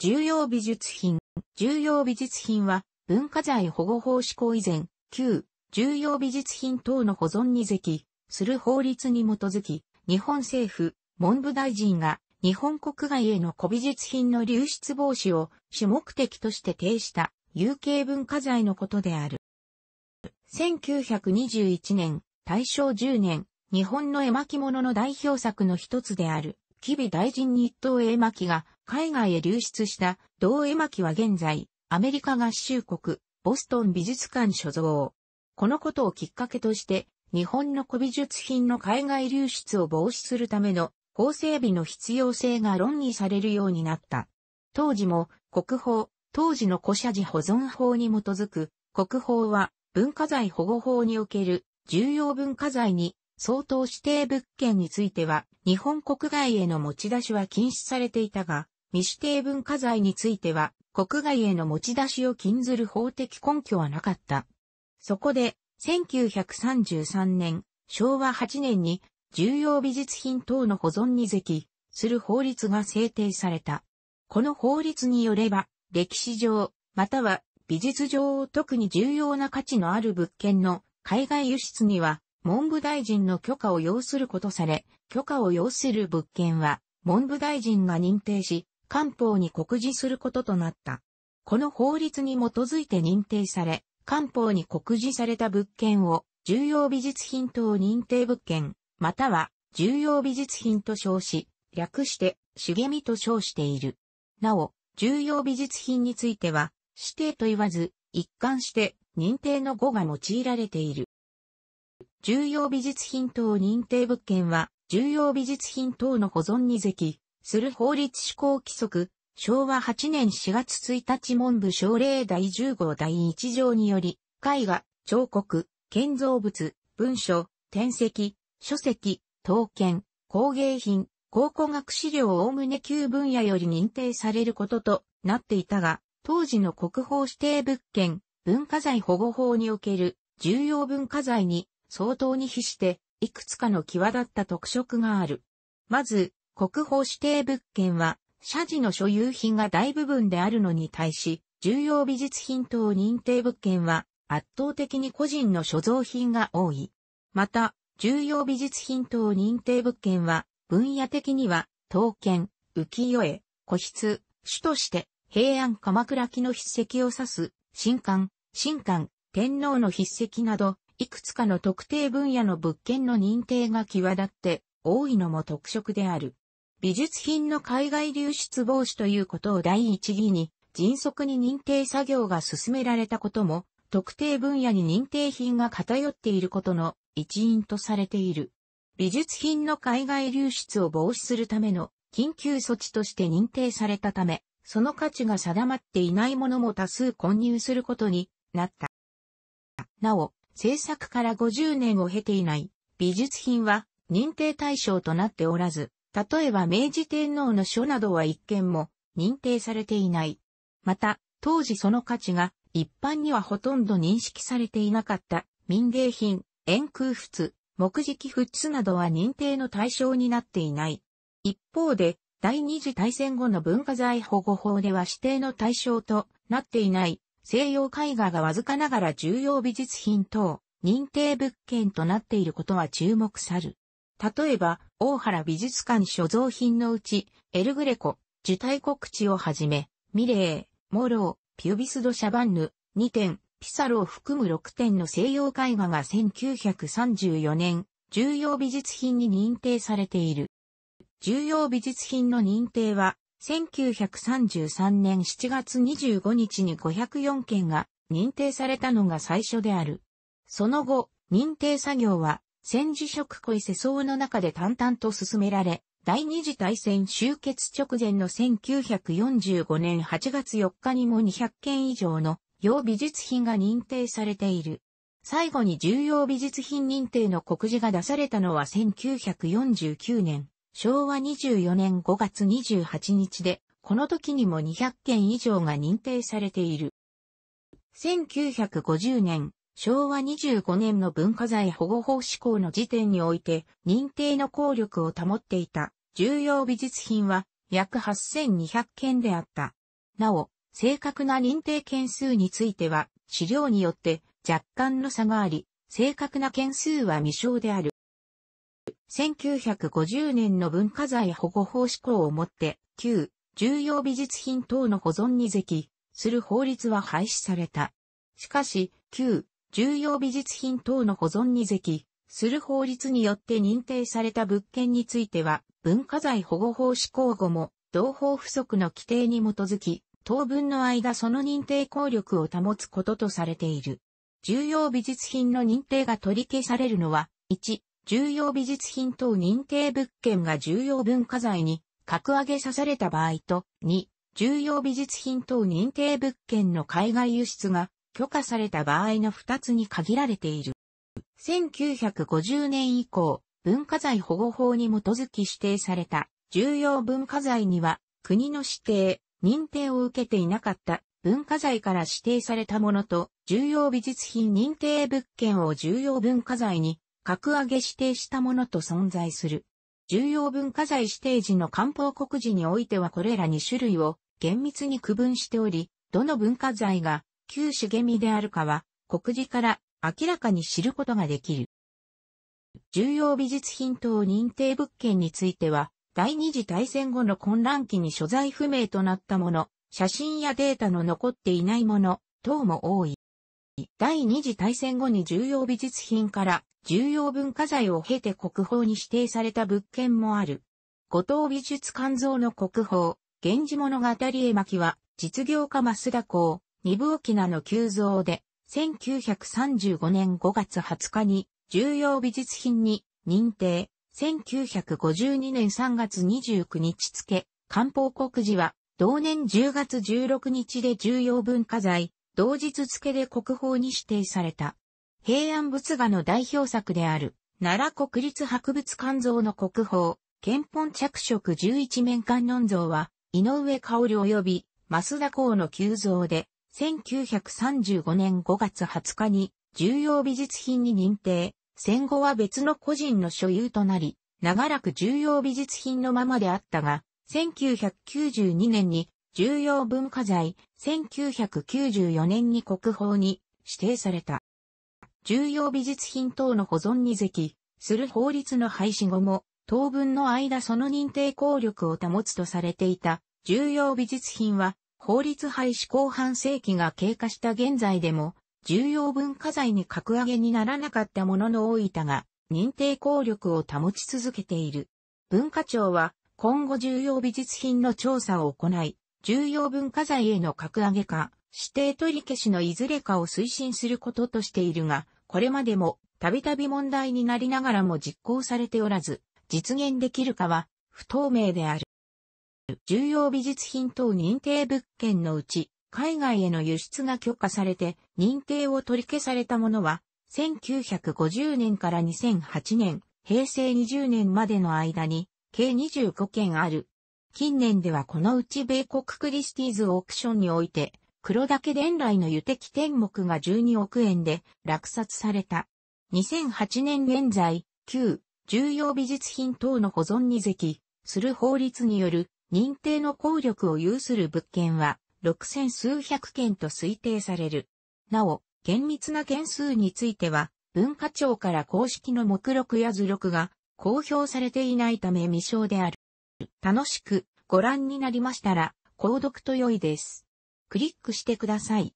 重要美術品。重要美術品は、文化財保護法施行以前、旧、重要美術品等の保存に是する法律に基づき、日本政府、文部大臣が、日本国外への古美術品の流出防止を主目的として提した有形文化財のことである。1921年、大正10年、日本の絵巻物の代表作の一つである、吉備大臣日東絵巻が海外へ流出した銅絵巻は現在、アメリカ合衆国、ボストン美術館所蔵。このことをきっかけとして、日本の古美術品の海外流出を防止するための法整備の必要性が論議されるようになった。当時も国宝、当時の古社寺保存法に基づく国宝は文化財保護法における重要文化財に相当指定物件については日本国外への持ち出しは禁止されていたが、未指定文化財については、国外への持ち出しを禁ずる法的根拠はなかった。そこで、1933年、昭和8年に、重要美術品等の保存に是非する法律が制定された。この法律によれば、歴史上、または美術上特に重要な価値のある物件の海外輸出には、文部大臣の許可を要することされ、許可を要する物件は、文部大臣が認定し、官報に告示することとなった。この法律に基づいて認定され、官報に告示された物件を重要美術品等認定物件、または重要美術品と称し、略して茂みと称している。なお、重要美術品については、指定と言わず、一貫して認定の語が用いられている。重要美術品等認定物件は、重要美術品等の保存にき、する法律施行規則、昭和8年4月1日文部省令第10号第1条により、絵画、彫刻、建造物、文書、典籍、書籍、刀剣、工芸品、考古学資料をおおむね9分野より認定されることとなっていたが、当時の国宝指定物件、文化財保護法における重要文化財に相当に比して、いくつかの際立った特色がある。まず、国宝指定物件は、社寺の所有品が大部分であるのに対し、重要美術品等認定物件は、圧倒的に個人の所蔵品が多い。また、重要美術品等認定物件は、分野的には、刀剣、浮世絵、個室、主として、平安鎌倉期の筆跡を指す、新刊、新刊、天皇の筆跡など、いくつかの特定分野の物件の認定が際立って、多いのも特色である。美術品の海外流出防止ということを第一義に、迅速に認定作業が進められたことも、特定分野に認定品が偏っていることの一因とされている。美術品の海外流出を防止するための緊急措置として認定されたため、その価値が定まっていないものも多数混入することになった。なお、制作から50年を経ていない美術品は認定対象となっておらず、例えば明治天皇の書などは一見も認定されていない。また、当時その価値が一般にはほとんど認識されていなかった民芸品、円空仏、木器仏などは認定の対象になっていない。一方で、第二次大戦後の文化財保護法では指定の対象となっていない西洋絵画がわずかながら重要美術品等認定物件となっていることは注目さる。例えば、大原美術館所蔵品のうち、エルグレコ、受胎告知をはじめ、ミレー、モロー、ピュビスド・シャバンヌ、2点、ピサロを含む6点の西洋絵画が1934年、重要美術品に認定されている。重要美術品の認定は、1933年7月25日に504件が認定されたのが最初である。その後、認定作業は戦時色恋世相の中で淡々と進められ、第二次大戦終結直前の1945年8月4日にも200件以上の要美術品が認定されている。最後に重要美術品認定の告示が出されたのは1949年、昭和24年5月28日で、この時にも200件以上が認定されている。1950年、昭和25年の文化財保護法施行の時点において認定の効力を保っていた重要美術品は約8200件であった。なお、正確な認定件数については資料によって若干の差があり、正確な件数は未詳である。1950年の文化財保護法施行をもって、旧、重要美術品等の保存に是非する法律は廃止された。しかし、旧、重要美術品等の保存に是する法律によって認定された物件については、文化財保護法施行後も、同法不足の規定に基づき、当分の間その認定効力を保つこととされている。重要美術品の認定が取り消されるのは、1、重要美術品等認定物件が重要文化財に格上げさされた場合と、2、重要美術品等認定物件の海外輸出が許可された場合の2つに限られている。1950年以降、文化財保護法に基づき指定された重要文化財には国の指定、認定を受けていなかった文化財から指定されたものと重要美術品認定物件を重要文化財に格上げ指定したものと存在する。重要文化財指定時の官報告時においてはこれら2種類を厳密に区分しており、どの文化財が旧茂みであるかは、国字から明らかに知ることができる。重要美術品等認定物件については、第二次大戦後の混乱期に所在不明となったもの、写真やデータの残っていないもの等も多い。第二次大戦後に重要美術品から重要文化財を経て国宝に指定された物件もある。五島美術館像の国宝、源氏物語絵巻は実業家増田公、二部沖縄の急増で、1935年5月20日に重要美術品に認定、1952年3月29日付、官報告示は、同年10月16日で重要文化財、同日付で国宝に指定された。平安仏画の代表作である、奈良国立博物館像の国宝、憲本着色十一面観音像は、井上香織及び、増田公の急像で、1935年5月20日に重要美術品に認定、戦後は別の個人の所有となり、長らく重要美術品のままであったが、1992年に重要文化財、1994年に国宝に指定された。重要美術品等の保存に是する法律の廃止後も、当分の間その認定効力を保つとされていた重要美術品は法律廃止後半世紀が経過した現在でも、重要文化財に格上げにならなかったものの大分が、認定効力を保ち続けている。文化庁は、今後重要美術品の調査を行い、重要文化財への格上げか、指定取り消しのいずれかを推進することとしているが、これまでも、たびたび問題になりながらも実行されておらず、実現できるかは、不透明である。重要美術品等認定物件のうち、海外への輸出が許可されて認定を取り消されたものは、1950年から2008年、平成20年までの間に、計25件ある。近年ではこのうち米国クリスティーズオークションにおいて、黒岳伝来の油滴天目が12億円で落札された。2008年現在、旧重要美術品等の保存に席する法律による認定の効力を有する物件は、六千数百件と推定される。なお、厳密な件数については、文化庁から公式の目録や図録が公表されていないため未詳である。楽しくご覧になりましたら、購読と良いです。クリックしてください。